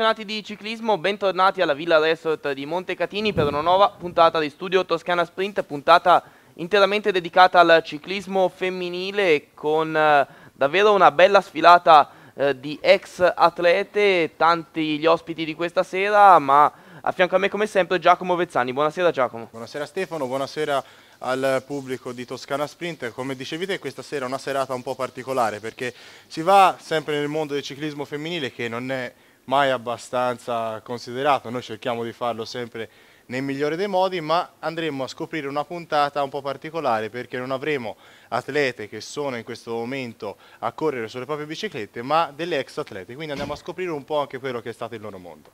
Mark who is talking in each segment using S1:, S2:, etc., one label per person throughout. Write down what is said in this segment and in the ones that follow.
S1: appassionati di ciclismo, bentornati alla Villa Resort di Montecatini per una nuova puntata di studio Toscana Sprint, puntata interamente dedicata al ciclismo femminile con eh, davvero una bella sfilata eh, di ex atlete, tanti gli ospiti di questa sera, ma a fianco a me come sempre Giacomo Vezzani. Buonasera Giacomo. Buonasera Stefano,
S2: buonasera al pubblico di Toscana Sprint. Come dicevi te, questa sera è una serata un po' particolare perché si va sempre nel mondo del ciclismo femminile che non è mai abbastanza considerato, noi cerchiamo di farlo sempre nel migliore dei modi, ma andremo a scoprire una puntata un po' particolare perché non avremo atlete che sono in questo momento
S1: a correre sulle proprie biciclette, ma delle ex atlete, quindi andiamo a scoprire un po' anche quello che è stato il loro mondo.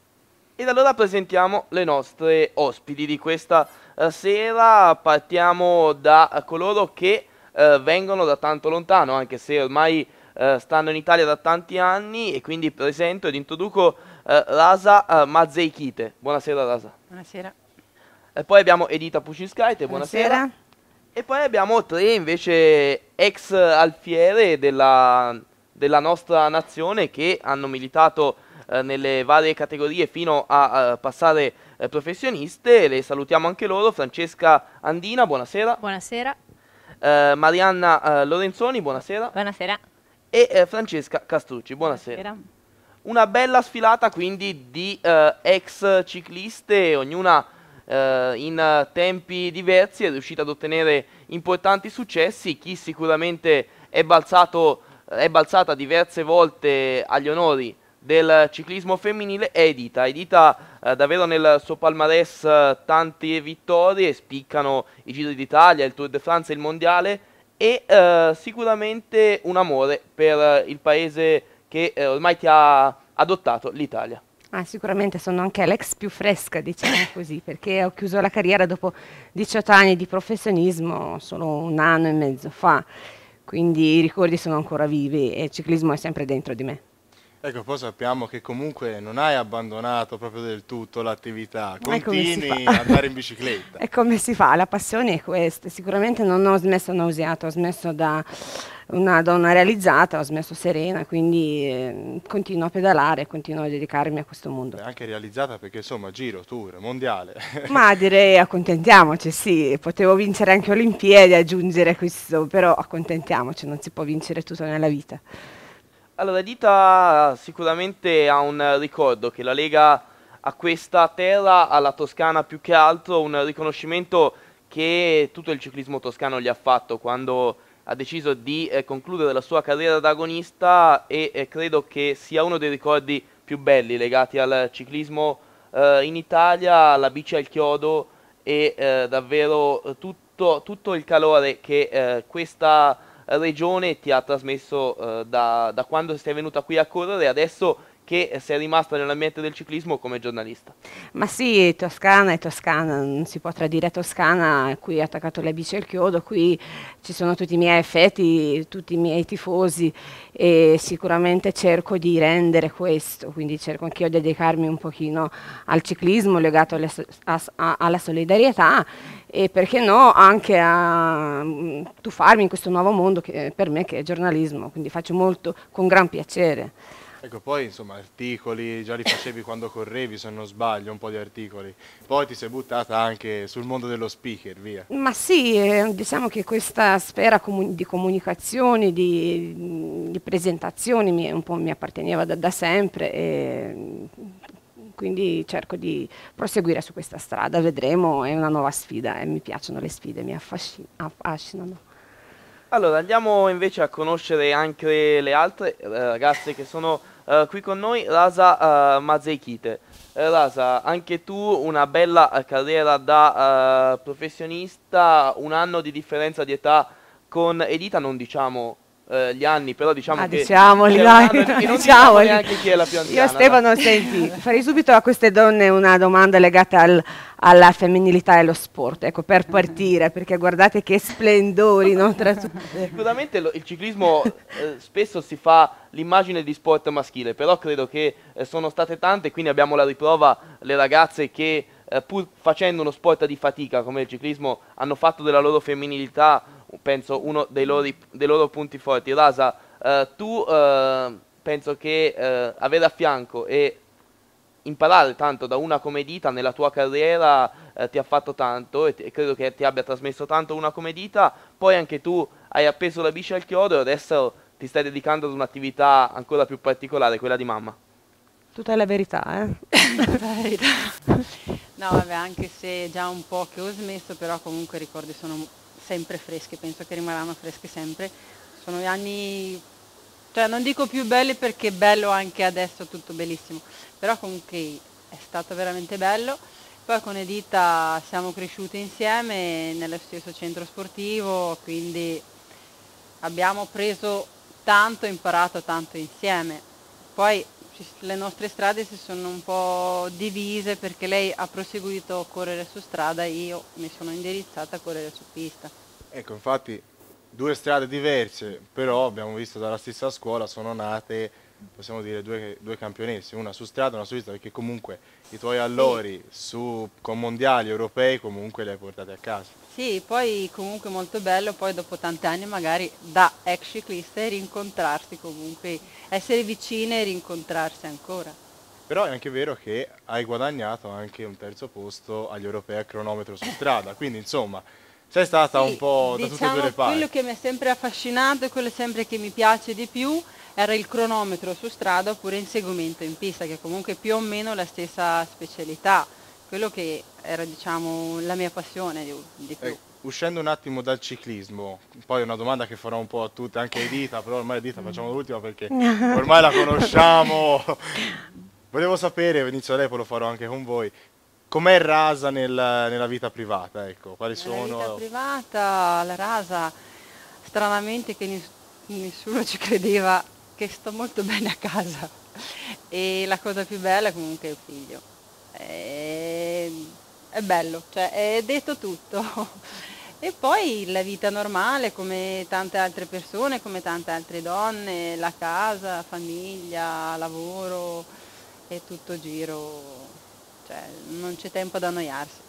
S1: Ed allora presentiamo le nostre ospiti di questa eh, sera, partiamo da coloro che eh, vengono da tanto lontano, anche se ormai eh, stanno in Italia da tanti anni e quindi presento ed introduco eh, Rasa eh, Mazzeikite. Buonasera Rasa. Buonasera. E poi abbiamo Edita Pucinskaite, buonasera. buonasera. E poi abbiamo tre invece ex alfiere della, della nostra nazione che hanno militato eh, nelle varie categorie fino a, a passare eh, professioniste. Le salutiamo anche loro. Francesca Andina, buonasera. Buonasera. Eh, Marianna eh, Lorenzoni, buonasera. Buonasera e eh, Francesca Castrucci. Buonasera. Buonasera. Una bella sfilata quindi di eh, ex cicliste, ognuna eh, in tempi diversi è riuscita ad ottenere importanti successi, chi sicuramente è, balzato, è balzata diverse volte agli onori del ciclismo femminile è Edita. Edita eh, davvero nel suo palmarès eh, tante vittorie, spiccano i Giri d'Italia, il Tour de France e il Mondiale, e eh, sicuramente un amore per il paese che eh, ormai ti ha adottato, l'Italia.
S3: Ah, sicuramente sono anche l'ex più fresca, diciamo così, perché ho chiuso la carriera dopo 18 anni di professionismo solo un anno e mezzo fa, quindi i ricordi sono ancora vivi e il ciclismo è sempre dentro di me.
S2: Ecco, poi sappiamo che comunque non hai abbandonato proprio del tutto l'attività, continui ad andare in bicicletta.
S3: e come si fa? La passione è questa. Sicuramente non ho smesso nauseato, ho smesso da una donna realizzata, ho smesso serena, quindi eh, continuo a pedalare, continuo a dedicarmi a questo mondo. E
S2: anche realizzata perché insomma giro, tour, mondiale. Ma direi
S3: accontentiamoci, sì, potevo vincere anche Olimpiadi, aggiungere questo, però accontentiamoci, non si può vincere tutto nella vita.
S1: Allora, Dita sicuramente ha un ricordo che la Lega a questa terra, alla Toscana più che altro, un riconoscimento che tutto il ciclismo toscano gli ha fatto quando ha deciso di eh, concludere la sua carriera da agonista e eh, credo che sia uno dei ricordi più belli legati al ciclismo eh, in Italia, la bici al chiodo e eh, davvero eh, tutto, tutto, il calore che eh, questa regione ti ha trasmesso eh, da, da quando sei venuta qui a correre. Adesso che sei rimasta nell'ambiente del ciclismo come giornalista.
S3: Ma sì, Toscana è Toscana, non si può tradire Toscana, qui ho attaccato le bici al chiodo, qui ci sono tutti i miei effetti, tutti i miei tifosi e sicuramente cerco di rendere questo, quindi cerco anch'io di dedicarmi un pochino al ciclismo legato alle, a, a, alla solidarietà e perché no anche a mm, tuffarmi in questo nuovo mondo che, per me che è giornalismo, quindi faccio molto con gran piacere.
S2: Ecco, poi insomma articoli, già li facevi quando correvi se non sbaglio, un po' di articoli. Poi ti sei buttata anche sul mondo dello speaker, via.
S3: Ma sì, eh, diciamo che questa sfera di comunicazione, di, di presentazioni mi, un po' mi apparteneva da, da sempre e quindi cerco di proseguire su questa strada, vedremo, è una nuova sfida e eh, mi piacciono le sfide, mi affascinano.
S1: Allora andiamo invece a conoscere anche le altre eh, ragazze che sono eh, qui con noi Rasa uh, eh, Mazeichite. Eh, Rasa, anche tu una bella carriera da professionista, un anno di differenza di età con Edita, non diciamo eh, gli anni, però diciamo ah, che diciamoli, dai, diciamoli. non diciamo neanche chi è la più anziana. Io Stefano, no? senti, farei
S3: subito a queste donne una domanda legata al, alla femminilità e allo sport, ecco, per
S1: partire,
S3: perché guardate che splendori, no? Tra...
S1: Sicuramente lo, il ciclismo eh, spesso si fa l'immagine di sport maschile, però credo che eh, sono state tante, quindi abbiamo la riprova le ragazze che eh, pur facendo uno sport di fatica come il ciclismo hanno fatto della loro femminilità penso uno dei loro, dei loro punti forti. Rasa, eh, tu eh, penso che eh, avere a fianco e imparare tanto da una come dita nella tua carriera eh, ti ha fatto tanto e, e, credo che ti abbia trasmesso tanto una come dita, poi anche tu hai appeso la bici al chiodo e adesso ti stai dedicando ad un'attività ancora più particolare, quella di mamma. Tutta la
S3: verità, eh?
S4: la verità. No, vabbè, anche se già un po' che ho smesso, però comunque i ricordi sono sempre fresche, penso che rimarranno fresche sempre. Sono anni, cioè non dico più belli perché è bello anche adesso, tutto bellissimo, però comunque è stato veramente bello. Poi con Edita siamo cresciute insieme nello stesso centro sportivo, quindi abbiamo preso tanto, imparato tanto insieme. Poi le nostre strade si sono un po' divise perché lei ha proseguito a correre su strada e io mi sono indirizzata a correre su pista.
S2: Ecco, infatti due strade diverse, però abbiamo visto dalla stessa scuola sono nate, possiamo dire, due, due campionesse, una su strada e una su pista, perché comunque i tuoi allori sì. su, con mondiali europei comunque li hai portati a casa.
S4: Sì, poi comunque molto bello, poi dopo tanti anni magari da ex cicliste rincontrarsi comunque, essere vicine e rincontrarsi ancora.
S2: Però è anche vero che hai guadagnato anche un terzo posto agli europei a cronometro su strada, quindi insomma sei stata sì, un po' da diciamo, tutte e diciamo due le parti. Quello
S4: che mi ha sempre affascinato e quello sempre che mi piace di più era il cronometro su strada oppure inseguimento in pista, che comunque è più o meno la stessa specialità quello che era diciamo, la mia passione di, di più. Eh,
S2: uscendo un attimo dal ciclismo, poi una domanda che farò un po' a tutte, anche ai dita, però ormai dita mm. facciamo l'ultima perché ormai la conosciamo. Volevo sapere, inizio a lei, poi lo farò anche con voi, com'è rasa nel, nella vita privata, ecco, quali nella sono... Nella vita
S4: privata, la rasa, stranamente che nis nessuno ci credeva che sto molto bene a casa e la cosa più bella comunque è il figlio Ehm, è, bello, cioè è detto tutto. e poi la vita normale come tante altre persone, come tante altre donne, la casa, famiglia, lavoro e tutto giro, cioè non c'è tempo ad annoiarsi.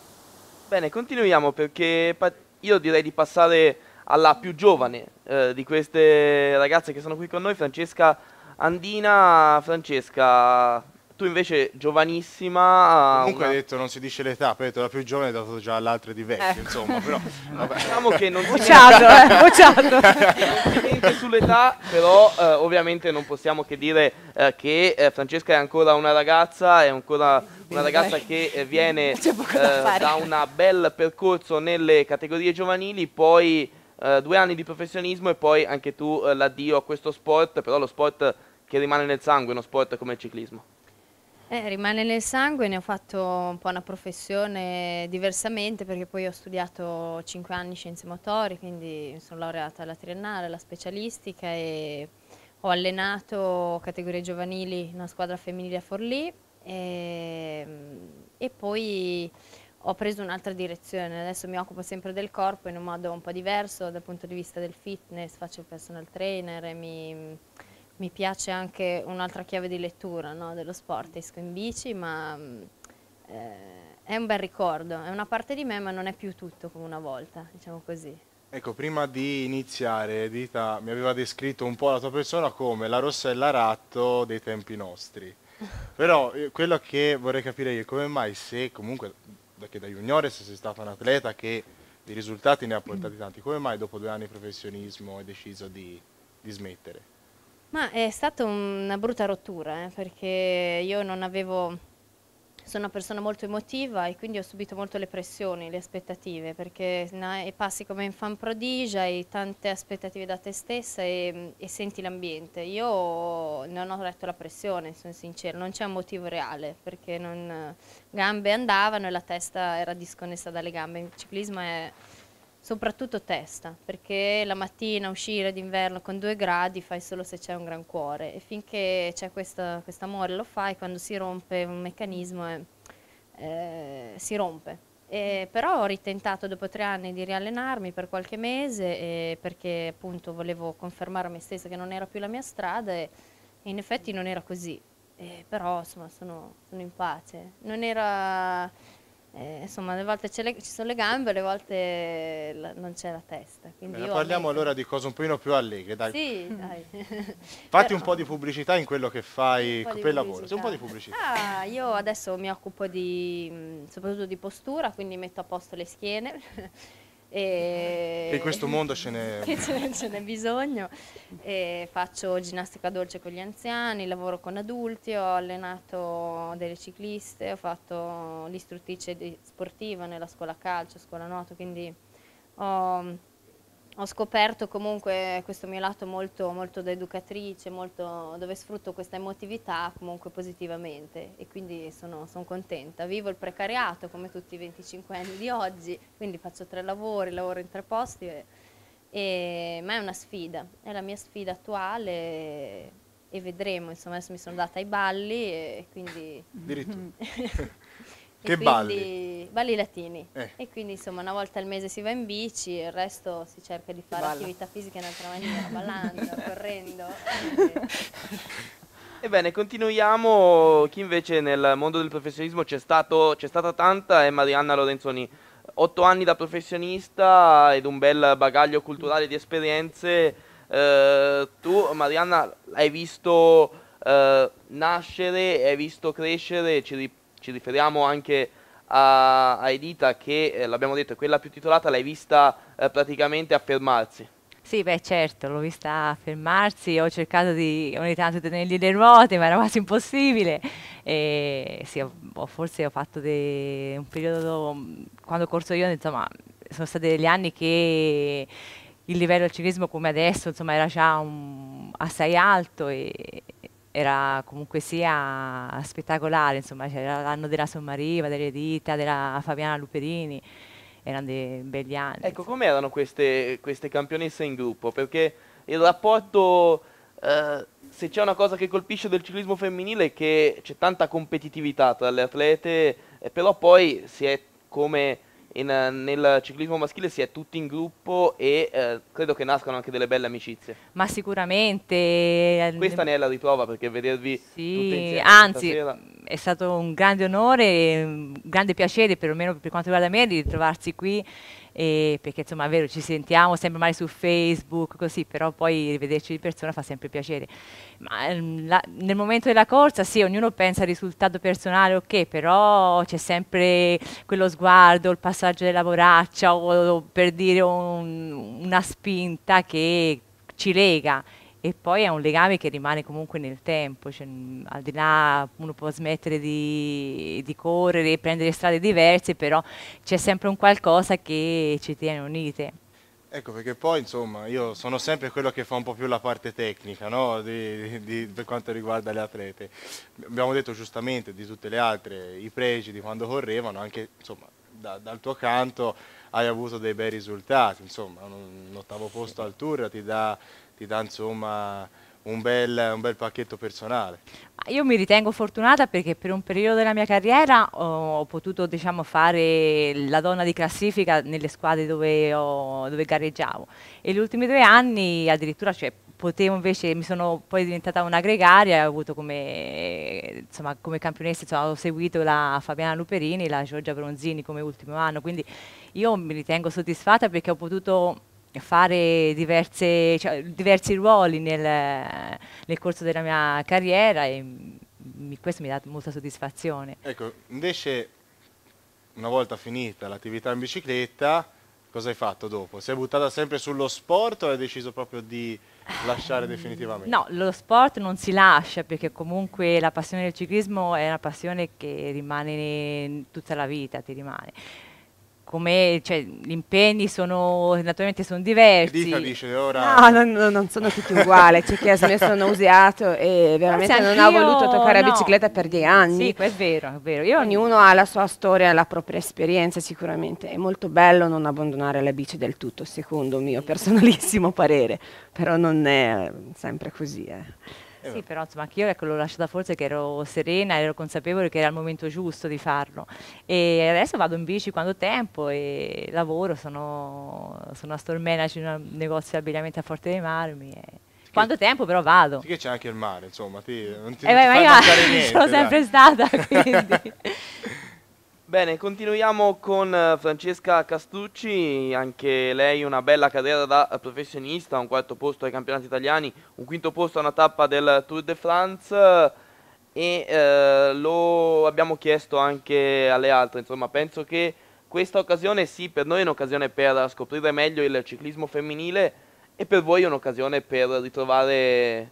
S1: Bene, continuiamo perché io direi di passare alla più giovane eh, di queste ragazze che sono qui con noi, Francesca Andina. Francesca, tu invece giovanissima... Comunque una... hai detto non si dice l'età, poi hai detto la più giovane hai dato già all'altra di vecchio, ecco. insomma, però... Vabbè. Diciamo che non si... Bocciato, eh, bocciato! sull'età, però eh, ovviamente non possiamo che dire eh, che eh, Francesca è ancora una ragazza, è ancora una ragazza che eh, viene da, eh, da un bel percorso nelle categorie giovanili, poi eh, due anni di professionismo e poi anche tu l'addio a questo sport, però lo sport che rimane nel sangue, uno sport come il ciclismo.
S5: Eh, rimane nel sangue, ne ho fatto un po' una professione diversamente perché poi ho studiato 5 anni scienze motorie, quindi sono laureata alla triennale, alla specialistica e ho allenato categorie giovanili in una squadra femminile a Forlì e, ehm, e poi ho preso un'altra direzione, adesso mi occupo sempre del corpo in un modo un po' diverso dal punto di vista del fitness, faccio il personal trainer e mi mi piace anche un'altra chiave di lettura no, dello sport, esco in bici, ma mm, eh, è un bel ricordo, è una parte di me ma non è più tutto come una volta, diciamo così.
S2: Ecco, prima di iniziare, Dita mi aveva descritto un po' la tua persona come la Rossella Ratto dei tempi nostri. Però eh, quello che vorrei capire io è come mai se comunque da che da juniore se sei stata un atleta che di risultati ne ha portati mm. tanti, come mai dopo due anni di professionismo hai deciso di, di smettere?
S5: Ma è stata una brutta rottura, eh, perché io non avevo... Sono una persona molto emotiva e quindi ho subito molto le pressioni, le aspettative, perché passi come in fan prodigia, hai tante aspettative da te stessa e, e senti l'ambiente. Io non ho letto la pressione, sono sincera, non c'è un motivo reale, perché non, gambe andavano e la testa era disconnessa dalle gambe. Il ciclismo è soprattutto testa, perché la mattina uscire d'inverno con due gradi fai solo se c'è un gran cuore e finché c'è questo amore lo fai, quando si rompe un meccanismo è, eh, si rompe. E, però ho ritentato dopo tre anni di riallenarmi per qualche mese perché appunto volevo confermare a me stessa che non era più la mia strada e, e in effetti non era così. E, però insomma sono, sono in pace. Non era eh, insomma, alle volte le, ci sono le gambe, alle volte eh, la, non c'è la testa. Bene, parliamo allora
S2: di cose un pochino più allegre, dai.
S5: Sì, dai. Fatti
S2: Però, un po' di pubblicità in quello che fai per lavoro, un po' di pubblicità.
S5: Ah, io adesso mi occupo di, mm, soprattutto di postura, quindi metto a posto le schiene. E, in questo mondo
S2: ce n'è,
S5: ce n'è bisogno. E faccio ginnastica dolce con gli anziani, lavoro con adulti, ho allenato delle cicliste, ho fatto l'istruttrice sportiva nella scuola calcio, scuola nuoto, quindi ho ho scoperto comunque questo mio lato molto, molto da educatrice, molto, dove sfrutto questa emotività comunque positivamente e quindi sono, sono contenta. Vivo il precariato come tutti i 25 anni di oggi, quindi faccio tre lavori, lavoro in tre posti, e, e, ma è una sfida, è la mia sfida attuale e, e vedremo, insomma adesso mi sono data ai balli e quindi... Che balli? Balli latini. Eh. E quindi insomma una volta al mese si va in bici, il resto si cerca di fare Balla. attività fisica in altra maniera, ballando, correndo.
S1: Ebbene, continuiamo. Chi invece nel mondo del professionismo c'è, stato, c'è stata tanta è Marianna Lorenzoni. Otto anni da professionista ed un bel bagaglio culturale di esperienze. Eh, tu, Marianna, hai visto eh, nascere, hai visto crescere, ci ripeto ci riferiamo anche a, a Edita che, eh, l'abbiamo detto, è quella più titolata, l'hai vista eh, praticamente affermarsi.
S6: Sì, beh certo, l'ho vista fermarsi, ho cercato di ogni tanto tenergli le ruote, ma era quasi impossibile. E sì, ho, boh, forse ho fatto de... un periodo, mm, quando corso io, insomma, sono stati degli anni che il livello del ciclismo come adesso, insomma, era già un... assai alto e, era comunque sia spettacolare, insomma c'era l'anno della Sommariva, delle dita, della Fabiana Luperini, erano dei belli anni.
S1: Ecco, com'erano queste, queste campionesse in gruppo? Perché il rapporto, eh, se c'è una cosa che colpisce del ciclismo femminile è che c'è tanta competitività tra le atlete, eh, però poi si è come in, eh, nel ciclismo maschile si è tutti in gruppo e eh, credo che nascano anche delle belle amicizie.
S6: Ma sicuramente. Eh, questa ne
S1: è la riprova perché vedervi sì, tutte insieme. Anzi, stasera...
S6: è stato un grande onore, un grande piacere perlomeno per quanto riguarda me di ritrovarsi qui e perché insomma è vero ci sentiamo sempre male su Facebook così però poi rivederci di persona fa sempre piacere ma ehm, la, nel momento della corsa sì ognuno pensa al risultato personale ok però c'è sempre quello sguardo il passaggio della voraccia o, o per dire un, una spinta che ci lega e poi è un legame che rimane comunque nel tempo, cioè, al di là uno può smettere di, di correre, prendere strade diverse, però c'è sempre un qualcosa che ci tiene unite.
S2: Ecco, perché poi insomma io sono sempre quello che fa un po' più la parte tecnica no? di, di, per quanto riguarda le atlete. Abbiamo detto giustamente di tutte le altre i pregi di quando correvano, anche insomma da, dal tuo canto hai avuto dei bei risultati, insomma un, un ottavo posto al Tour ti dà ti dà insomma un bel, un bel pacchetto personale.
S6: Io mi ritengo fortunata perché per un periodo della mia carriera ho, ho potuto diciamo, fare la donna di classifica nelle squadre dove, ho, dove gareggiavo e gli ultimi due anni addirittura cioè, potevo invece, mi sono poi diventata una gregaria, e ho avuto come, insomma, come campionessa, insomma, ho seguito la Fabiana Luperini e la Giorgia Bronzini come ultimo anno, quindi io mi ritengo soddisfatta perché ho potuto fare diverse, cioè, diversi ruoli nel, nel, corso della mia carriera e mi, questo mi dà molta soddisfazione.
S2: Ecco, invece una volta finita l'attività in bicicletta, cosa hai fatto dopo? Sei buttata sempre sullo sport o hai deciso proprio di lasciare mm, definitivamente? No,
S6: lo sport non si lascia perché comunque la passione del ciclismo è una passione che rimane tutta la vita, ti rimane come cioè, gli impegni sono naturalmente sono diversi. Dica dice ora. No, no,
S3: no, non sono tutti uguali. C'è chi ha smesso non usato e veramente non ha voluto toccare la bicicletta per dieci anni. Sì, è vero, è vero. Io Ognuno ha la sua storia, la propria esperienza sicuramente. È molto bello non abbandonare la bici del tutto, secondo mio personalissimo parere, però non è sempre così. Eh.
S6: Eh sì, però insomma anche io ecco, l'ho lasciata forse che ero serena, ero consapevole che era il momento giusto di farlo. E adesso vado in bici quando ho tempo e lavoro, sono, sono a store manager in un negozio di abbigliamento a Forte dei Marmi. E quando tempo però vado.
S1: Sì che c'è anche il mare, insomma, ti, non ti, eh, non ti ma io niente, sono sempre stata, quindi... Bene, continuiamo con eh, Francesca Castucci, anche lei una bella carriera da professionista, un quarto posto ai campionati italiani, un quinto posto a una tappa del Tour de France eh, e eh, lo abbiamo chiesto anche alle altre, insomma penso che questa occasione sì, per noi è un'occasione per scoprire meglio il ciclismo femminile e per voi è un'occasione per ritrovare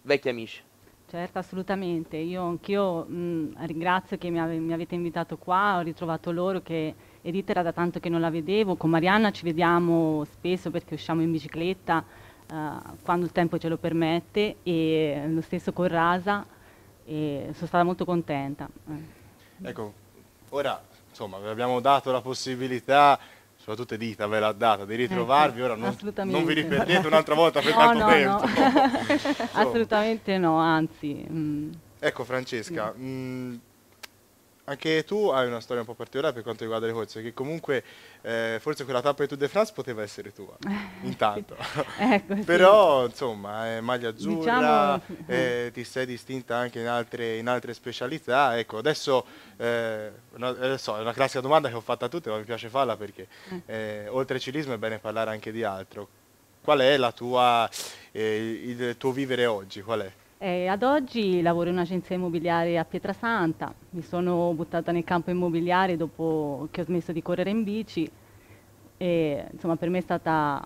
S1: vecchi amici.
S7: Certo, assolutamente. Io anch'io mh, ringrazio che mi, ave mi, avete invitato qua, ho ritrovato loro che Edith era da tanto che non la vedevo, con Marianna ci vediamo spesso perché usciamo in bicicletta uh, quando il tempo ce lo permette e lo stesso con Rasa e sono stata molto contenta.
S2: Ecco, ora insomma vi abbiamo dato la possibilità soprattutto Edita ve l'ha data, di ecco, ritrovarvi, ora non, non vi ripetete un'altra volta per no, tanto no, tempo. No.
S7: Assolutamente no, anzi. Mm.
S2: Ecco Francesca, mm. mh, anche tu hai una storia un po' particolare per quanto riguarda le corse, che comunque eh, forse quella tappa di Tour de France poteva essere tua, intanto.
S7: ecco, sì. Però
S2: insomma, eh, maglia azzurra, diciamo... eh, ti sei distinta anche in altre, in altre specialità. Ecco, adesso, eh, no, adesso, eh, è una classica domanda che ho fatto a tutti, ma mi piace farla perché eh. oltre al cilismo è bene parlare anche di altro. Qual è tua, il tuo vivere oggi? Qual è?
S7: Eh, ad oggi lavoro in un'agenzia immobiliare a Pietrasanta, mi sono buttata nel campo immobiliare dopo che ho smesso di correre in bici e insomma per me è stata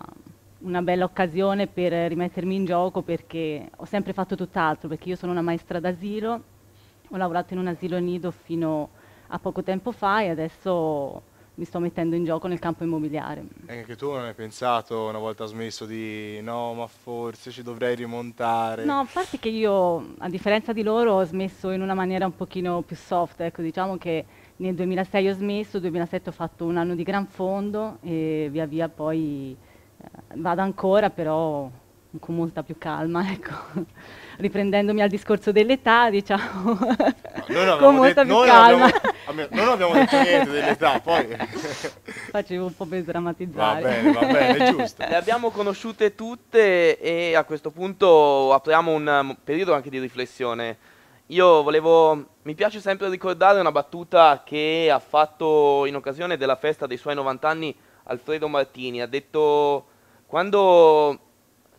S7: una bella occasione per rimettermi in gioco perché ho sempre fatto tutt'altro, perché io sono una maestra d'asilo, ho lavorato in un asilo nido fino a poco tempo fa e adesso mi sto mettendo in gioco nel campo immobiliare.
S2: E anche tu non hai pensato una volta smesso di no, ma forse ci dovrei rimontare? No, a
S7: parte che io, a differenza di loro, ho smesso in una maniera un pochino più soft, ecco, diciamo che nel 2006 ho smesso, nel 2007 ho fatto un anno di gran fondo e via via poi eh, vado ancora, però con molta più calma, ecco. riprendendomi al discorso dell'età, diciamo,
S2: no, con molta detto, più calma.
S7: Abbiamo, non abbiamo detto niente dell'età, poi... Facevo un po' per drammatizzare. Va bene, va bene, giusto. Le
S1: abbiamo conosciute tutte e a questo punto apriamo un um, periodo anche di riflessione. Io volevo, mi piace sempre ricordare una battuta che ha fatto in occasione della festa dei suoi 90 anni Alfredo Martini, ha detto quando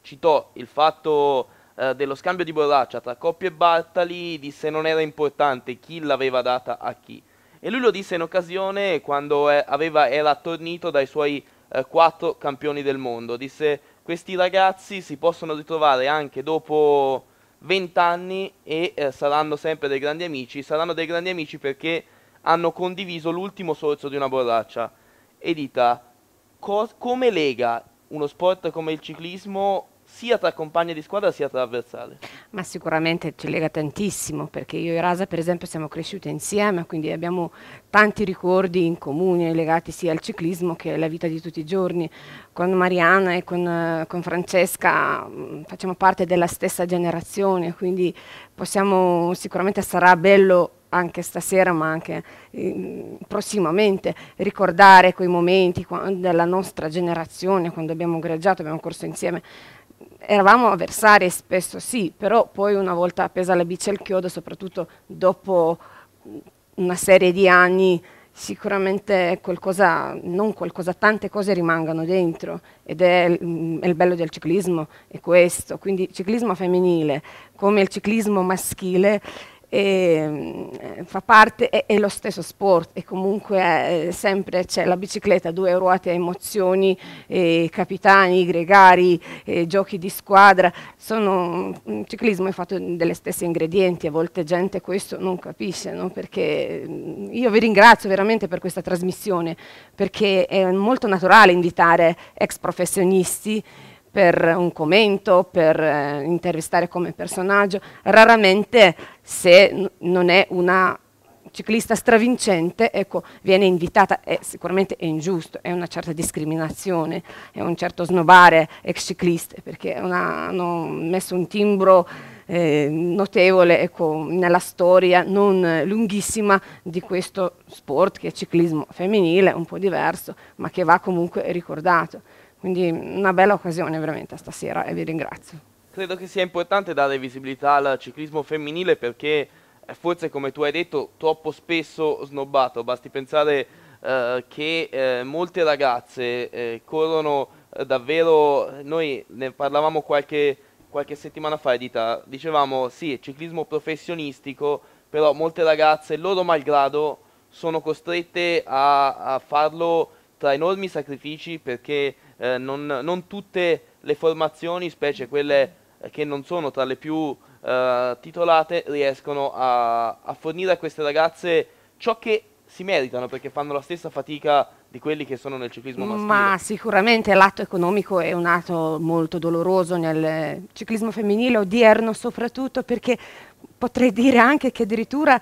S1: citò il fatto eh, dello scambio di borraccia tra Coppi e Bartali, disse non era importante chi l'aveva data a chi. E lui lo disse in occasione quando eh, aveva, era attornito dai suoi eh, quattro campioni del mondo. Disse questi ragazzi si possono ritrovare anche dopo vent'anni anni e eh, saranno sempre dei grandi amici. Saranno dei grandi amici perché hanno condiviso l'ultimo sorso di una borraccia. Edita, co- come lega uno sport come il ciclismo sia tra compagni di squadra sia tra avversari?
S3: Ma sicuramente ci lega tantissimo perché io e Rasa per esempio siamo cresciute insieme, quindi abbiamo tanti ricordi in comune legati sia al ciclismo che alla vita di tutti i giorni. Con Mariana e con, eh, con Francesca mm, facciamo parte della stessa generazione, quindi possiamo, sicuramente sarà bello anche stasera, ma anche eh, prossimamente, ricordare quei momenti della nostra generazione, quando abbiamo greggiato, abbiamo corso insieme eravamo avversari spesso sì, però poi una volta appesa la bici al chiodo, soprattutto dopo mm, una serie di anni, sicuramente qualcosa, non qualcosa, tante cose rimangono dentro ed è il, mm, è il bello del ciclismo, è questo, quindi il ciclismo femminile come il ciclismo maschile e, ehm, eh, fa parte, è, è, lo stesso sport e comunque eh, sempre c'è la bicicletta, due ruote, emozioni, eh, capitani, gregari, giochi di squadra, sono, mm, il ciclismo è fatto delle stesse ingredienti, a volte gente questo non capisce, no? perché mm, io vi ringrazio veramente per questa trasmissione, perché è molto naturale invitare ex professionisti per un commento, per eh, intervistare come personaggio, raramente se non è una ciclista stravincente ecco, viene invitata, è sicuramente è ingiusto, è una certa discriminazione, è un certo snobare ex cicliste perché una, hanno messo un timbro eh, notevole ecco, nella storia non lunghissima di questo sport che è ciclismo femminile, un po' diverso, ma che va comunque ricordato. Quindi una bella occasione veramente stasera e vi ringrazio.
S1: Credo che sia importante dare visibilità al ciclismo femminile perché eh, forse come tu hai detto troppo spesso snobbato, basti pensare eh, che eh, molte ragazze eh, corrono eh, davvero, noi ne parlavamo qualche, qualche settimana fa Edita, dicevamo sì è ciclismo professionistico, però molte ragazze loro malgrado sono costrette a, a farlo tra enormi sacrifici perché eh, non, non, tutte le formazioni, specie quelle eh, che non sono tra le più eh, titolate, riescono a, a, fornire a queste ragazze ciò che si meritano perché fanno la stessa fatica di quelli che sono nel ciclismo maschile. Ma
S3: sicuramente l'atto economico è un atto molto doloroso nel ciclismo femminile odierno soprattutto perché potrei dire anche che addirittura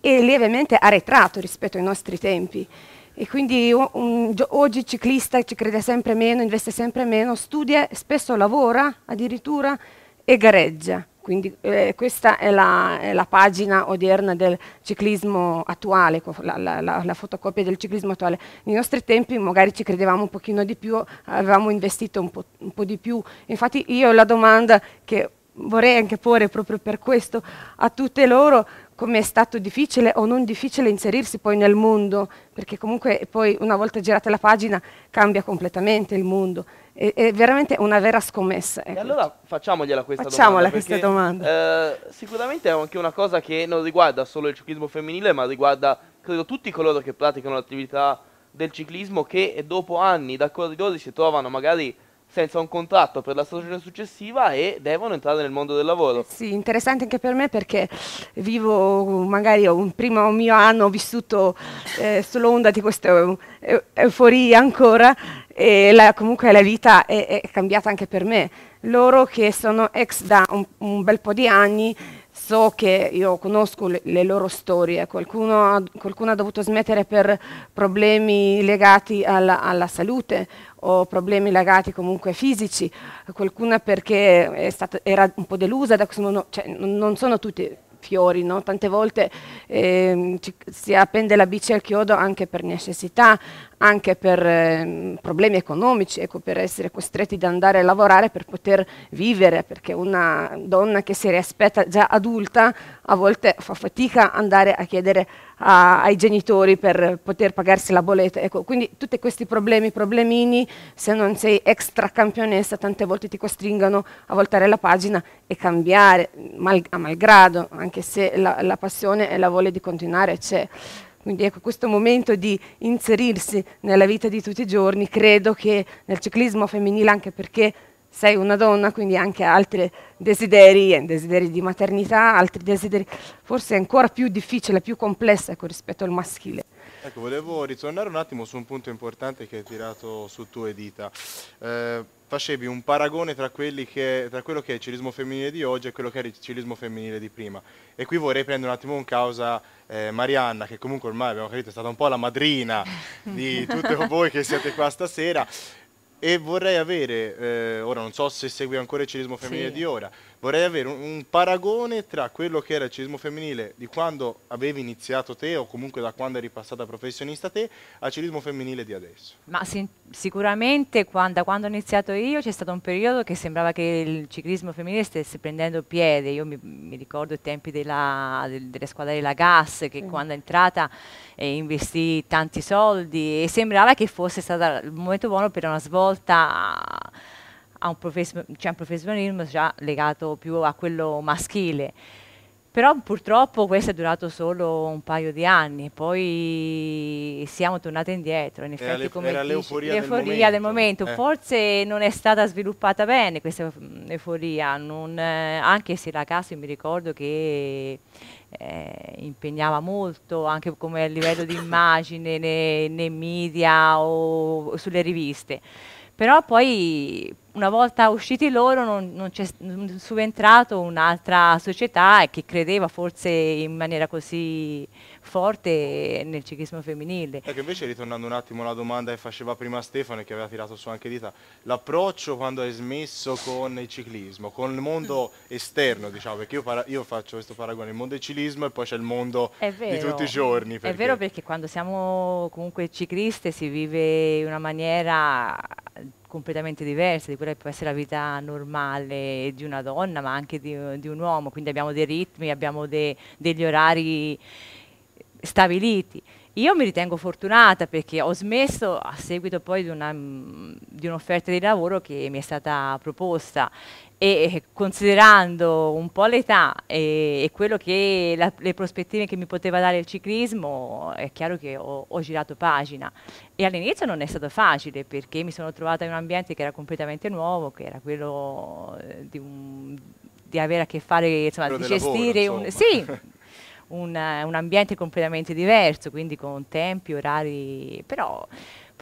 S3: è lievemente arretrato rispetto ai nostri tempi. E quindi un, un, oggi il ciclista ci crede sempre meno, investe sempre meno, studia, spesso lavora addirittura e gareggia. Quindi eh, questa è la, è la, pagina odierna del ciclismo attuale, la, la, la, fotocopia del ciclismo attuale. Nei nostri tempi magari ci credevamo un pochino di più, avevamo investito un po', un po di più. Infatti io la domanda che vorrei anche porre proprio per questo a tutte loro come è stato difficile o non difficile inserirsi poi nel mondo, perché comunque poi una volta girata la pagina cambia completamente il mondo. È, è veramente una vera scommessa. Ecco. E
S1: allora facciamogliela questa Facciamola domanda. Questa domanda. Eh, sicuramente è anche una cosa che non riguarda solo il ciclismo femminile, ma riguarda credo tutti coloro che praticano l'attività del ciclismo che dopo anni da corridori si trovano magari senza un contratto per la stagione successiva e devono entrare nel mondo del lavoro. Eh sì,
S3: interessante anche per me perché vivo, magari un primo mio anno, ho vissuto eh, sull'onda di questa eu euforia ancora e la, comunque la vita è, è, cambiata anche per me. Loro che sono ex da un, un bel po' di anni so che io conosco le, le loro storie, qualcuno ha, qualcuno ha, dovuto smettere per problemi legati alla, alla, salute o problemi legati comunque fisici, qualcuno perché stato, era un po' delusa, da questo, cioè, non sono tutti fiori, no? tante volte eh, ci, si appende la bici al chiodo anche per necessità, anche per eh, problemi economici, ecco, per essere costretti ad andare a lavorare per poter vivere, perché una donna che si rispetta già adulta a volte fa fatica andare a chiedere a, ai genitori per poter pagarsi la bolletta. Ecco, quindi tutti questi problemi, problemini, se non sei extra campionessa, tante volte ti costringono a voltare la pagina e cambiare mal, a malgrado, anche se la, la passione e la voglia di continuare c'è. Quindi ecco, questo momento di inserirsi nella vita di tutti i giorni, credo che nel ciclismo femminile, anche perché sei una donna, quindi anche altri desideri, eh, desideri di maternità, altri desideri, forse è ancora più difficile, più complessa ecco, rispetto al maschile.
S2: Ecco, volevo ritornare un attimo su un punto importante che hai tirato su tue dita. Eh, facevi un paragone tra, che, tra, quello che è il cilismo femminile di oggi e quello che era il cilismo femminile di prima. E qui vorrei prendere un attimo in causa eh, Marianna, che comunque ormai abbiamo capito è stata un po' la madrina di tutti voi che siete qua stasera. E vorrei avere, eh, ora non so se segui ancora il cilismo femminile sì. di ora, vorrei avere un, un, paragone tra quello che era il ciclismo femminile di quando avevi iniziato te o comunque da quando eri passata professionista te al ciclismo femminile di adesso.
S6: Ma si, sicuramente quando, da quando ho iniziato io c'è stato un periodo che sembrava che il ciclismo femminile stesse prendendo piede, io mi, mi ricordo i tempi della, del, delle squadre della Gas che mm. quando è entrata eh, investì tanti soldi e sembrava che fosse stato il momento buono per una svolta un c'è un professionismo già legato più a quello maschile. Però purtroppo questo è durato solo un paio di anni, poi siamo tornati indietro, in effetti era come era l'euforia, del momento, del momento. Eh. forse non è stata sviluppata bene questa mm, euforia, non, eh, anche se la casa mi ricordo che eh, impegnava molto anche come a livello di immagine nei, nei media o sulle riviste però poi una volta usciti loro non, non c'è subentrato un'altra società che credeva forse in maniera così forte nel ciclismo femminile.
S2: Ecco, invece ritornando un attimo alla domanda che faceva prima Stefano e che aveva tirato su anche dita, l'approccio quando hai smesso con il ciclismo, con il mondo esterno diciamo, perché io, io faccio questo paragone, il mondo del ciclismo e poi c'è il mondo di tutti i giorni. Perché... È vero
S6: perché quando siamo comunque cicliste si vive in una maniera completamente diversa di quella che può essere la vita normale di una donna, ma anche di, di un uomo, quindi abbiamo dei ritmi, abbiamo de, degli orari stabiliti. Io mi ritengo fortunata perché ho smesso a seguito poi di, mm, un'offerta di lavoro che mi è stata proposta e eh, considerando un po' l'età e, e, quello che la, le prospettive che mi poteva dare il ciclismo, è chiaro che ho, ho girato pagina e all'inizio non è stato facile perché mi sono trovata in un ambiente che era completamente nuovo, che era quello eh, di, un, di avere a che fare, insomma, quello di gestire lavoro, un, sì, un, un ambiente completamente diverso, quindi con tempi, orari, però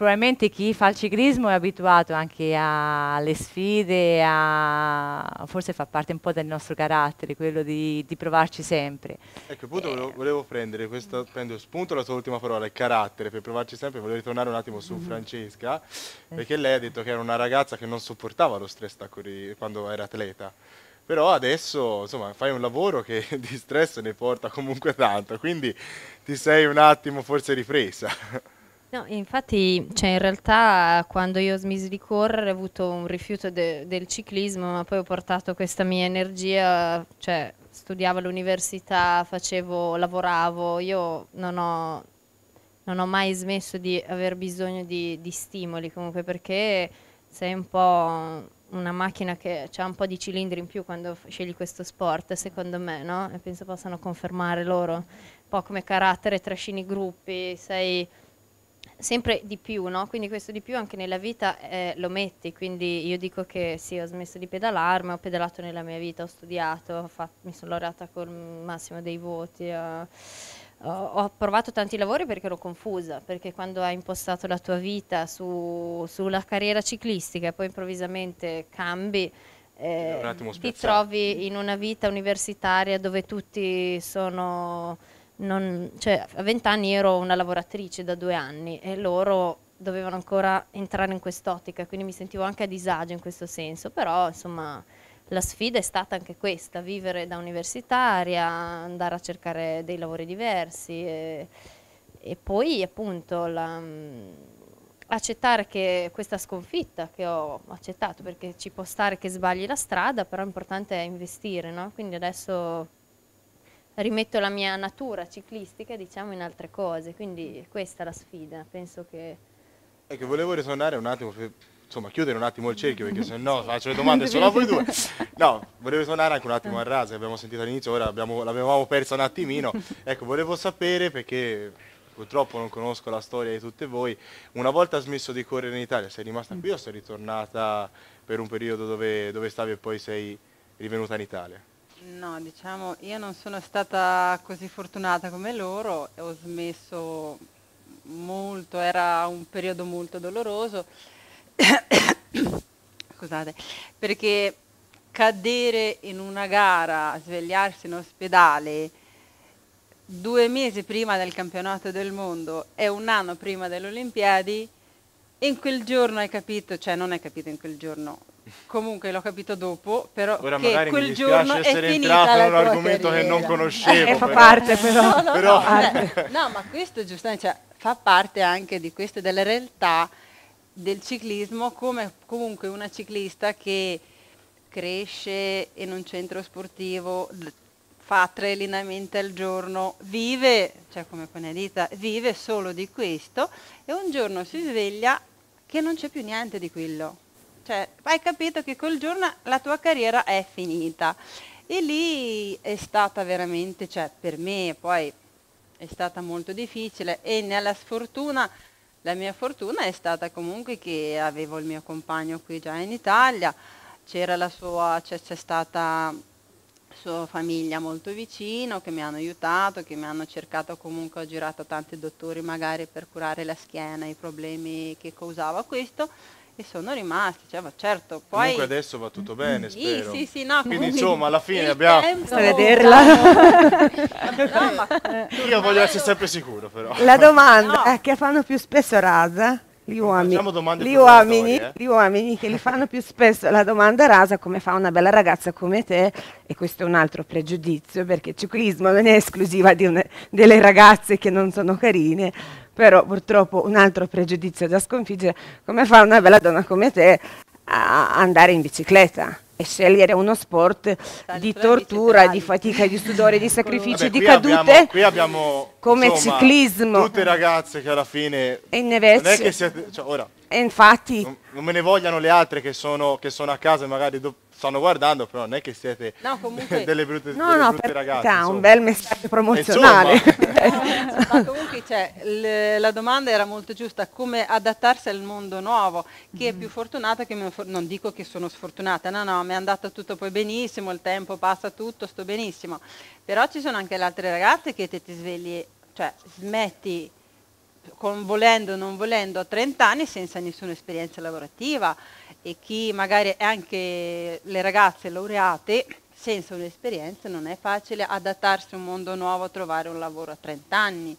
S6: probabilmente chi fa il ciclismo è abituato anche alle sfide, a, forse fa parte un po' del nostro carattere, quello di, di provarci sempre.
S2: Ecco, appunto eh. volevo, prendere questa, prendo spunto la sua ultima parola, il carattere, per provarci sempre, volevo ritornare un attimo su mm -hmm. Francesca, eh. perché lei ha detto che era una ragazza che non sopportava lo stress quando era atleta. Però adesso insomma, fai un lavoro che di stress ne porta comunque tanto, quindi ti sei un attimo forse ripresa.
S5: No, infatti, cioè, in realtà quando io ho smesso di correre ho avuto un rifiuto de del ciclismo, ma poi ho portato questa mia energia, cioè studiavo all'università, facevo, lavoravo, io non ho, non ho, mai smesso di aver bisogno di, di stimoli comunque perché sei un po' una macchina che ha un po' di cilindri in più quando scegli questo sport, secondo me, no? E penso possano confermare loro. Un po' come carattere, trascini gruppi, sei sempre di più, no? quindi questo di più anche nella vita eh, lo metti, quindi io dico che sì, ho smesso di pedalare, ma ho pedalato nella mia vita, ho studiato, ho fatto, mi sono laureata col massimo dei voti, eh, ho, ho, provato tanti lavori perché ero confusa, perché quando hai impostato la tua vita su, sulla carriera ciclistica e poi improvvisamente cambi, eh, ti trovi in una vita universitaria dove tutti sono non, cioè, a vent'anni ero una lavoratrice da due anni e loro dovevano ancora entrare in quest'ottica, quindi mi sentivo anche a disagio in questo senso, però insomma la sfida è stata anche questa, vivere da universitaria, andare a cercare dei lavori diversi e, e poi appunto la, accettare che questa sconfitta che ho accettato, perché ci può stare che sbagli la strada, però l'importante è investire, no? quindi adesso rimetto la mia natura ciclistica diciamo in altre cose, quindi questa è la sfida, penso che...
S2: ecco volevo risuonare un attimo, insomma chiudere un attimo il cerchio perché se no faccio le domande solo a voi due. No, volevo suonare anche un attimo a Rasa che abbiamo sentito all'inizio, ora l'avevamo persa un attimino. Ecco, volevo sapere perché purtroppo non conosco la storia di tutte voi, una volta smesso di correre in Italia, sei rimasta qui o sei ritornata per un periodo dove, dove stavi e poi sei rivenuta in Italia?
S4: No, diciamo, io non sono stata così fortunata come loro, ho smesso molto, era un periodo molto doloroso, scusate, perché cadere in una gara, svegliarsi in ospedale due mesi prima del campionato del mondo e un anno prima delle Olimpiadi, in quel giorno hai capito, cioè non hai capito in quel giorno, Comunque l'ho capito dopo, però Ora che magari quel mi giorno è essere finita entrato in un tua argomento che non conoscevo. Eh, fa però. parte però. No, no, Però- no, eh, no, ma questo giustamente cioè, fa parte anche di queste delle realtà del ciclismo, come comunque una ciclista che cresce in un centro sportivo, fa tre allenamenti al giorno, vive, cioè come Panelita, vive solo di questo e un giorno si sveglia che non c'è più niente di quello cioè hai capito che quel giorno la tua carriera è finita. E lì è stata veramente, cioè per me poi è stata molto difficile e nella sfortuna, la mia fortuna è stata comunque che avevo il mio compagno qui già in Italia, c'era la sua, c'è, c'è stata sua famiglia molto vicino che mi hanno aiutato, che mi hanno cercato comunque, ho girato tanti dottori magari per curare la schiena, i problemi che causava questo e sono rimasti, cioè, ma certo, poi... Comunque adesso va
S2: tutto bene, spero. Sì, sì, no, Quindi insomma, alla fine abbiamo... Tempo... vederla. no, ma... Io voglio essere sempre sicuro, però. La domanda
S3: no. è che fanno più spesso rasa? Gli uomini, gli, uomini, eh? gli uomini, che li fanno più spesso la domanda rasa come fa una bella ragazza come te e questo è un altro pregiudizio perché il ciclismo non è esclusiva una, delle ragazze che non sono carine però purtroppo un altro pregiudizio da sconfiggere, come fa una bella donna come te a andare in bicicletta? e scegliere uno sport Tanto di tortura, di fatica, di sudore, di sacrifici, Vabbè, di cadute abbiamo,
S2: qui abbiamo, come insomma, ciclismo. Tutte ragazze che alla fine e invece, non è che siete, cioè, ora, e infatti, non, non, me ne vogliano le altre che sono, che sono a casa e magari dopo stanno guardando, però non è che siete no, comunque... delle brutte, no, delle no, brutte ragazze. No,
S3: un bel messaggio promozionale.
S4: Ma comunque cioè, le, la domanda era molto giusta, come adattarsi al mondo nuovo, chi è mm. più fortunata che meno non dico che sono sfortunata, no, no, mi è andato tutto poi benissimo, il tempo passa tutto, sto benissimo. Però ci sono anche le altre ragazze che te ti svegli, cioè smetti con volendo o non volendo a 30 anni senza nessuna esperienza lavorativa e chi magari è anche le ragazze laureate senza un'esperienza non è facile adattarsi a un mondo nuovo, trovare un lavoro a 30 anni.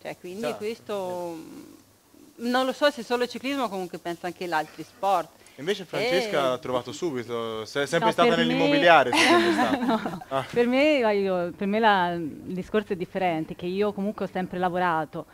S4: Cioè, quindi certo. questo eh. mm, non lo so se solo il ciclismo, comunque penso anche agli altri sport.
S2: Invece Francesca e... ha trovato subito, è sempre no, stata nell'immobiliare. Me... no. ah. Per
S7: me, io, per me la, il discorso è differente, che io comunque ho sempre lavorato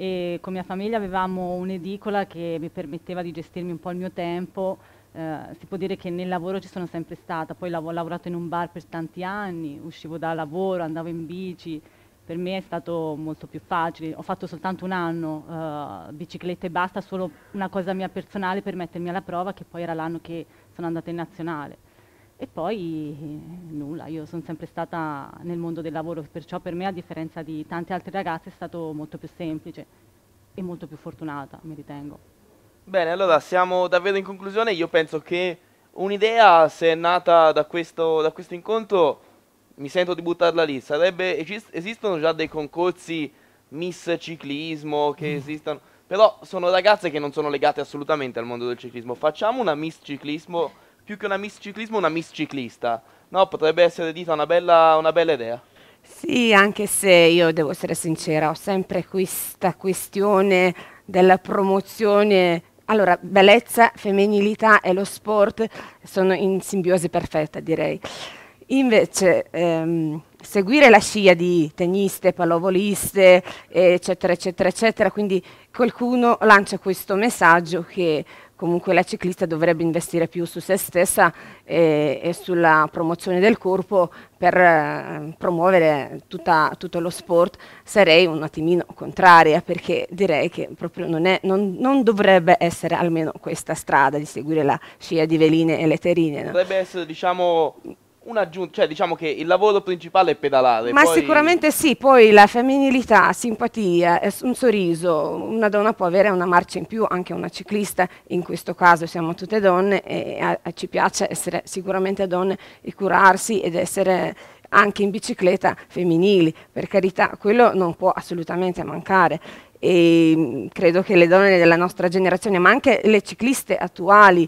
S7: e con mia famiglia avevamo un'edicola che mi permetteva di gestirmi un po' il mio tempo. Eh, si può dire che nel lavoro ci sono sempre stata, poi ho lavorato in un bar per tanti anni, uscivo da lavoro, andavo in bici, per me è stato molto più facile. Ho fatto soltanto un anno uh, bicicletta e basta, solo una cosa mia personale per mettermi alla prova, che poi era l'anno che sono andata in nazionale. E poi nulla, io sono sempre stata nel mondo del lavoro, perciò per me a differenza di tante altre ragazze è stato molto più semplice e molto più fortunata, mi ritengo.
S1: Bene, allora siamo davvero in conclusione, io penso che un'idea se è nata da questo, da questo incontro, mi sento di buttarla lì, sarebbe, esist esistono già dei concorsi Miss Ciclismo che mm. esistono, però sono ragazze che non sono legate assolutamente al mondo del ciclismo, facciamo una Miss Ciclismo più che una miss ciclismo una miss ciclista. No, potrebbe essere dita una bella, una bella idea.
S3: Sì, anche se io devo essere sincera, ho sempre questa questione della promozione allora, bellezza, femminilità e lo sport sono in simbiosi perfetta, direi. Invece, ehm, seguire la scia di tenniste, pallovoliste, eccetera, eccetera, eccetera, quindi qualcuno lancia questo messaggio che comunque la ciclista dovrebbe investire più su se stessa e, eh, e sulla promozione del corpo per eh, promuovere tutta, tutto lo sport, sarei un attimino contraria perché direi che proprio non, è, non, non dovrebbe essere almeno questa strada di seguire la scia di veline e letterine. No?
S1: Dovrebbe essere diciamo un'aggiunta, cioè diciamo che il lavoro principale è pedalare. Ma poi... sicuramente sì,
S3: poi la femminilità, simpatia, un sorriso, una donna può avere una marcia in più, anche una ciclista, in questo caso siamo tutte donne e a, a, ci piace essere sicuramente donne e curarsi ed essere anche in bicicletta femminili, per carità, quello non può assolutamente mancare e ehm, credo che le donne della nostra generazione, ma anche le cicliste attuali,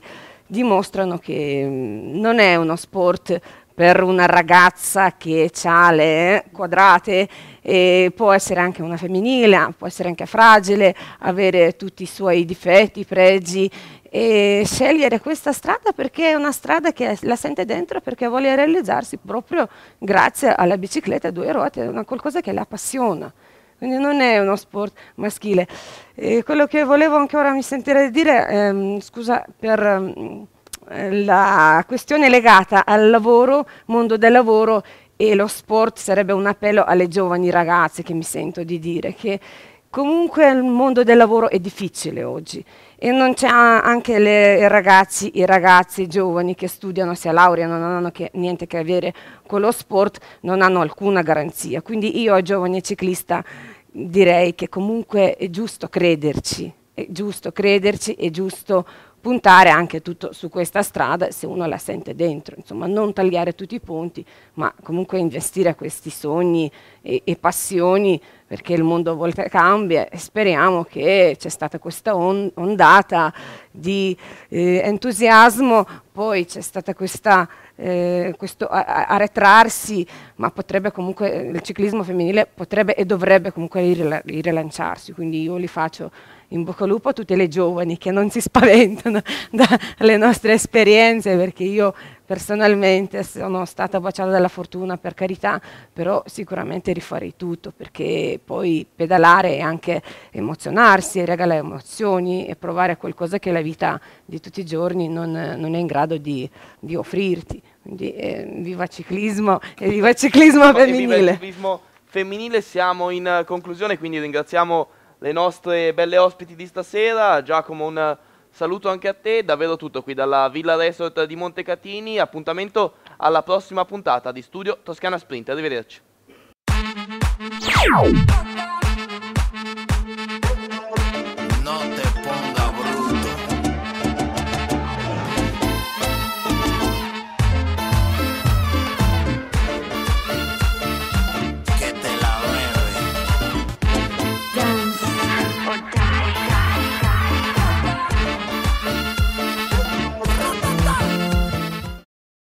S3: dimostrano che mm, non è uno sport per una ragazza che ha le quadrate e può essere anche una femminile, può essere anche fragile, avere tutti i suoi difetti, pregi e scegliere questa strada perché è una strada che la sente dentro perché vuole realizzarsi proprio grazie alla bicicletta a due ruote, è una qualcosa che la appassiona. Quindi non è uno sport maschile. E quello che volevo ancora mi sentire dire, ehm, scusa per... Ehm, eh, la questione legata al lavoro, mondo del lavoro e lo sport sarebbe un appello alle giovani ragazze che mi sento di dire che comunque il mondo del lavoro è difficile oggi e non c'è anche le ragazzi, i ragazzi giovani che studiano, si laureano, non hanno che, niente a che avere con lo sport, non hanno alcuna garanzia. Quindi io, giovane ciclista, direi che comunque è giusto crederci, è giusto crederci, è giusto puntare anche tutto su questa strada se uno la sente dentro, insomma non tagliare tutti i ponti, ma comunque investire questi sogni e, e passioni perché il mondo a volte cambia e speriamo che c'è stata questa on ondata di eh, entusiasmo, poi c'è stata questa eh, questo arretrarsi, ma potrebbe comunque, eh, il ciclismo femminile potrebbe e dovrebbe comunque rilanciarsi, quindi io li faccio in bocca al lupo a tutte le giovani che non si spaventano dalle nostre esperienze, perché io personalmente sono stata baciata dalla fortuna per carità, però sicuramente rifarei tutto, perché poi pedalare è anche emozionarsi, regalare emozioni e provare qualcosa che la vita di tutti i giorni non, non è in grado di, di offrirti. Quindi eh, viva ciclismo e viva ciclismo femminile. Viva
S1: ciclismo femminile, siamo in eh, conclusione, quindi ringraziamo le nostre belle ospiti di stasera. Giacomo, un saluto anche a te, davvero tutto qui dalla Villa Resort di Montecatini. Appuntamento alla prossima puntata di Studio Toscana Sprint. Arrivederci.